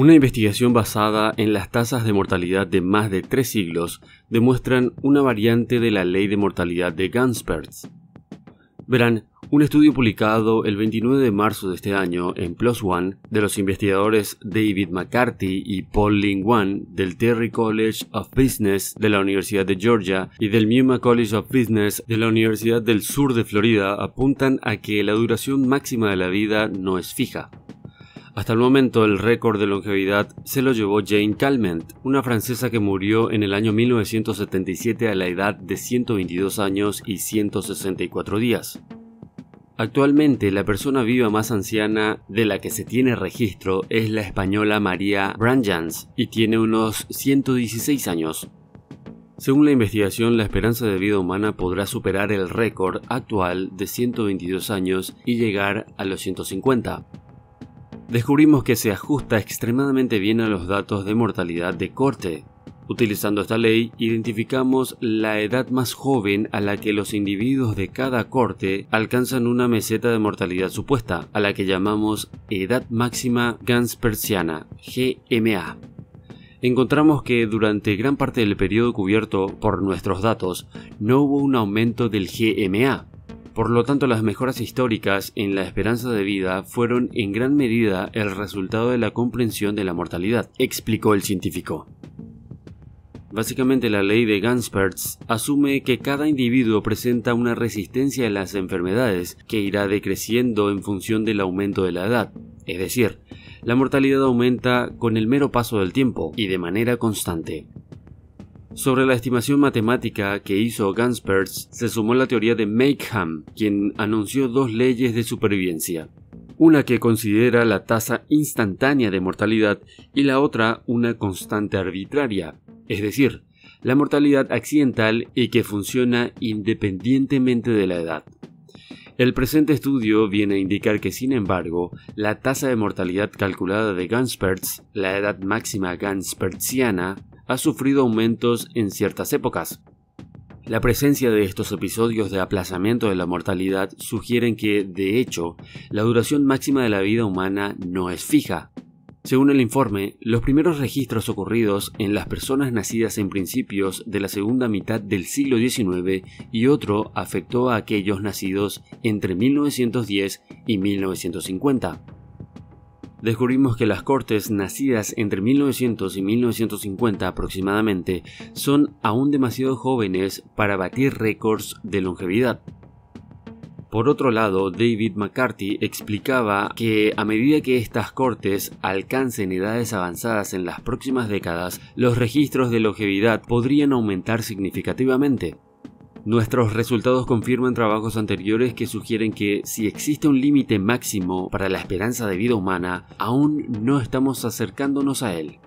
Una investigación basada en las tasas de mortalidad de más de tres siglos demuestran una variante de la ley de mortalidad de Gompertz. Verán, un estudio publicado el 29 de marzo de este año en PLOS ONE de los investigadores David McCarthy y Paul Ling Wan del Terry College of Business de la Universidad de Georgia y del Muma College of Business de la Universidad del Sur de Florida apuntan a que la duración máxima de la vida no es fija. Hasta el momento el récord de longevidad se lo llevó Jane Calment, una francesa que murió en el año 1977 a la edad de 122 años y 164 días. Actualmente la persona viva más anciana de la que se tiene registro es la española María Branjans y tiene unos 116 años. Según la investigación, la esperanza de vida humana podrá superar el récord actual de 122 años y llegar a los 150 descubrimos que se ajusta extremadamente bien a los datos de mortalidad de corte. Utilizando esta ley, identificamos la edad más joven a la que los individuos de cada corte alcanzan una meseta de mortalidad supuesta, a la que llamamos edad máxima Gans-Persiana, GMA encontramos que durante gran parte del periodo cubierto por nuestros datos no hubo un aumento del GMA, por lo tanto, las mejoras históricas en la esperanza de vida fueron en gran medida el resultado de la comprensión de la mortalidad, explicó el científico. Básicamente la ley de Ganspertz asume que cada individuo presenta una resistencia a las enfermedades que irá decreciendo en función del aumento de la edad, es decir, la mortalidad aumenta con el mero paso del tiempo y de manera constante. Sobre la estimación matemática que hizo Ganspertz se sumó la teoría de Makeham, quien anunció dos leyes de supervivencia. Una que considera la tasa instantánea de mortalidad y la otra una constante arbitraria, es decir, la mortalidad accidental y que funciona independientemente de la edad. El presente estudio viene a indicar que, sin embargo, la tasa de mortalidad calculada de Ganspertz, la edad máxima Ganspertziana, ha sufrido aumentos en ciertas épocas. La presencia de estos episodios de aplazamiento de la mortalidad sugieren que, de hecho, la duración máxima de la vida humana no es fija. Según el informe, los primeros registros ocurridos en las personas nacidas en principios de la segunda mitad del siglo XIX y otro afectó a aquellos nacidos entre 1910 y 1950 descubrimos que las cortes nacidas entre 1900 y 1950 aproximadamente son aún demasiado jóvenes para batir récords de longevidad. Por otro lado, David McCarthy explicaba que a medida que estas cortes alcancen edades avanzadas en las próximas décadas, los registros de longevidad podrían aumentar significativamente. Nuestros resultados confirman trabajos anteriores que sugieren que si existe un límite máximo para la esperanza de vida humana, aún no estamos acercándonos a él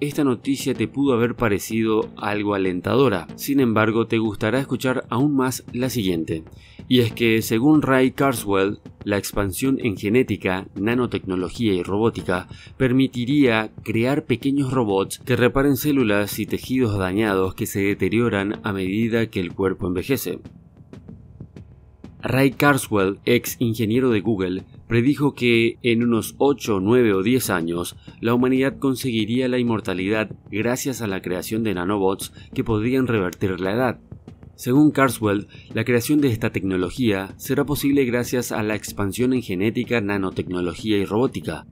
esta noticia te pudo haber parecido algo alentadora, sin embargo te gustará escuchar aún más la siguiente, y es que según Ray Carswell, la expansión en genética, nanotecnología y robótica permitiría crear pequeños robots que reparen células y tejidos dañados que se deterioran a medida que el cuerpo envejece. Ray Carswell, ex ingeniero de Google, predijo que en unos 8, 9 o 10 años la humanidad conseguiría la inmortalidad gracias a la creación de nanobots que podrían revertir la edad. Según Carswell, la creación de esta tecnología será posible gracias a la expansión en genética, nanotecnología y robótica.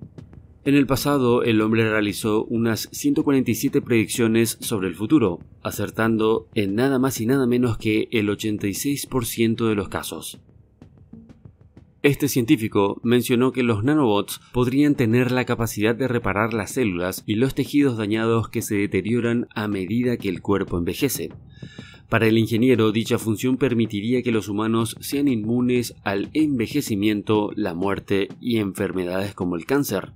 En el pasado, el hombre realizó unas 147 predicciones sobre el futuro, acertando en nada más y nada menos que el 86% de los casos. Este científico mencionó que los nanobots podrían tener la capacidad de reparar las células y los tejidos dañados que se deterioran a medida que el cuerpo envejece. Para el ingeniero, dicha función permitiría que los humanos sean inmunes al envejecimiento, la muerte y enfermedades como el cáncer.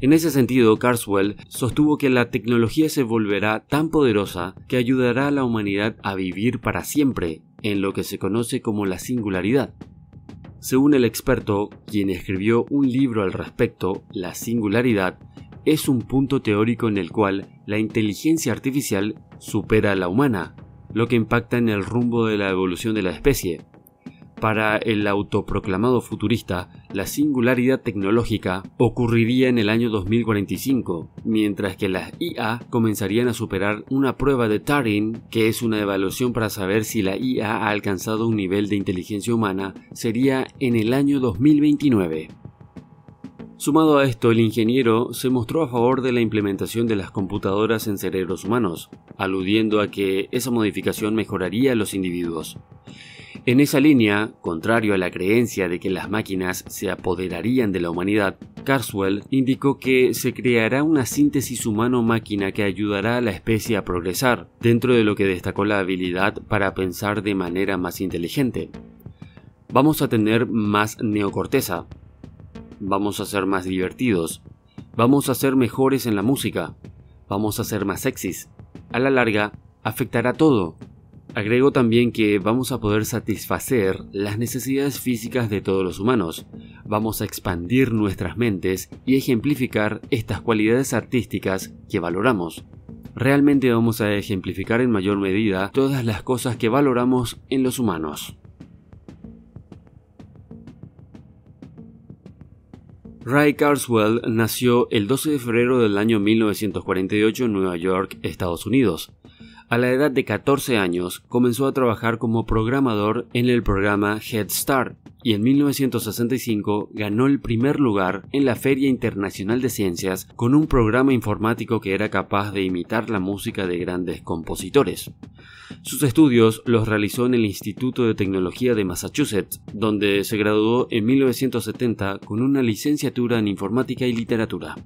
En ese sentido, Carswell sostuvo que la tecnología se volverá tan poderosa que ayudará a la humanidad a vivir para siempre, en lo que se conoce como la singularidad. Según el experto, quien escribió un libro al respecto, La singularidad, es un punto teórico en el cual la inteligencia artificial supera a la humana, lo que impacta en el rumbo de la evolución de la especie. Para el autoproclamado futurista, la singularidad tecnológica ocurriría en el año 2045, mientras que las IA comenzarían a superar una prueba de Turing, que es una evaluación para saber si la IA ha alcanzado un nivel de inteligencia humana, sería en el año 2029. Sumado a esto, el ingeniero se mostró a favor de la implementación de las computadoras en cerebros humanos, aludiendo a que esa modificación mejoraría a los individuos. En esa línea, contrario a la creencia de que las máquinas se apoderarían de la humanidad, Carswell indicó que se creará una síntesis humano-máquina que ayudará a la especie a progresar, dentro de lo que destacó la habilidad para pensar de manera más inteligente. Vamos a tener más neocorteza, vamos a ser más divertidos, vamos a ser mejores en la música, vamos a ser más sexys. A la larga, afectará todo, Agrego también que vamos a poder satisfacer las necesidades físicas de todos los humanos, vamos a expandir nuestras mentes y ejemplificar estas cualidades artísticas que valoramos. Realmente vamos a ejemplificar en mayor medida todas las cosas que valoramos en los humanos. Ray Carswell nació el 12 de febrero del año 1948 en Nueva York, Estados Unidos. A la edad de 14 años comenzó a trabajar como programador en el programa Head Start y en 1965 ganó el primer lugar en la Feria Internacional de Ciencias con un programa informático que era capaz de imitar la música de grandes compositores. Sus estudios los realizó en el Instituto de Tecnología de Massachusetts, donde se graduó en 1970 con una licenciatura en informática y literatura.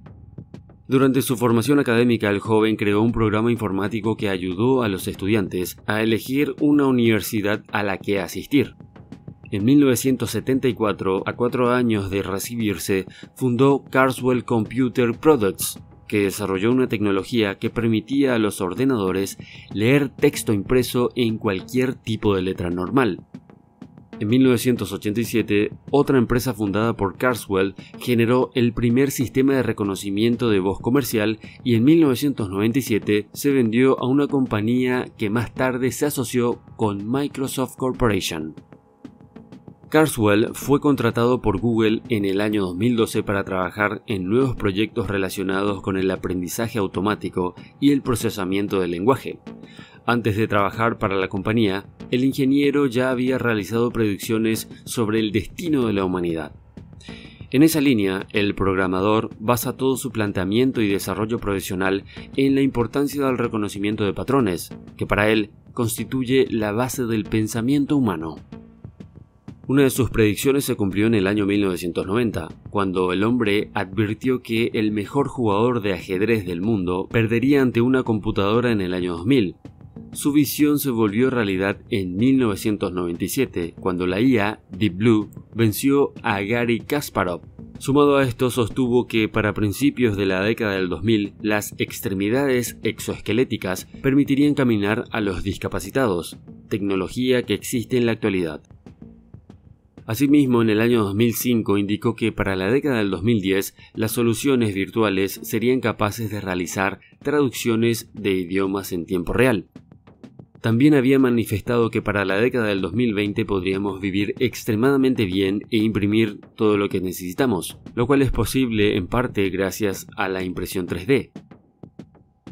Durante su formación académica, el joven creó un programa informático que ayudó a los estudiantes a elegir una universidad a la que asistir. En 1974, a cuatro años de recibirse, fundó Carswell Computer Products, que desarrolló una tecnología que permitía a los ordenadores leer texto impreso en cualquier tipo de letra normal. En 1987, otra empresa fundada por Carswell generó el primer sistema de reconocimiento de voz comercial y en 1997 se vendió a una compañía que más tarde se asoció con Microsoft Corporation. Carswell fue contratado por Google en el año 2012 para trabajar en nuevos proyectos relacionados con el aprendizaje automático y el procesamiento del lenguaje. Antes de trabajar para la compañía, el ingeniero ya había realizado predicciones sobre el destino de la humanidad. En esa línea, el programador basa todo su planteamiento y desarrollo profesional en la importancia del reconocimiento de patrones, que para él constituye la base del pensamiento humano. Una de sus predicciones se cumplió en el año 1990, cuando el hombre advirtió que el mejor jugador de ajedrez del mundo perdería ante una computadora en el año 2000, su visión se volvió realidad en 1997, cuando la IA, Deep Blue, venció a Gary Kasparov. Sumado a esto, sostuvo que para principios de la década del 2000, las extremidades exoesqueléticas permitirían caminar a los discapacitados, tecnología que existe en la actualidad. Asimismo, en el año 2005 indicó que para la década del 2010 las soluciones virtuales serían capaces de realizar traducciones de idiomas en tiempo real también había manifestado que para la década del 2020 podríamos vivir extremadamente bien e imprimir todo lo que necesitamos, lo cual es posible en parte gracias a la impresión 3D.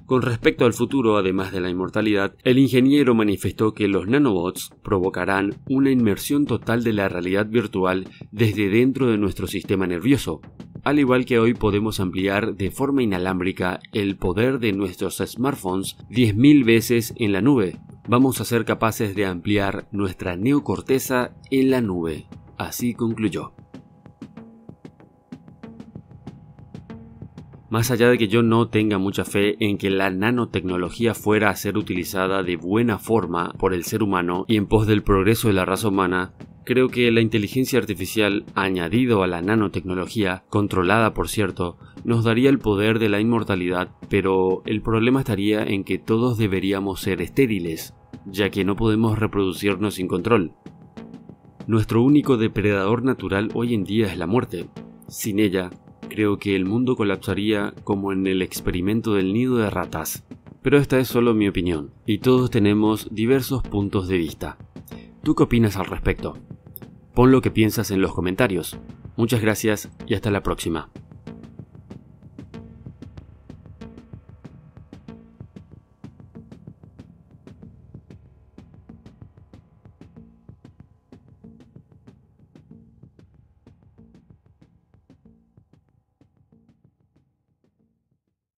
Con respecto al futuro, además de la inmortalidad, el ingeniero manifestó que los nanobots provocarán una inmersión total de la realidad virtual desde dentro de nuestro sistema nervioso, al igual que hoy podemos ampliar de forma inalámbrica el poder de nuestros smartphones 10.000 veces en la nube, vamos a ser capaces de ampliar nuestra neocorteza en la nube. Así concluyó. Más allá de que yo no tenga mucha fe en que la nanotecnología fuera a ser utilizada de buena forma por el ser humano y en pos del progreso de la raza humana, Creo que la inteligencia artificial, añadido a la nanotecnología, controlada por cierto, nos daría el poder de la inmortalidad, pero el problema estaría en que todos deberíamos ser estériles, ya que no podemos reproducirnos sin control. Nuestro único depredador natural hoy en día es la muerte. Sin ella, creo que el mundo colapsaría como en el experimento del nido de ratas. Pero esta es solo mi opinión, y todos tenemos diversos puntos de vista. ¿Tú qué opinas al respecto? Pon lo que piensas en los comentarios. Muchas gracias y hasta la próxima.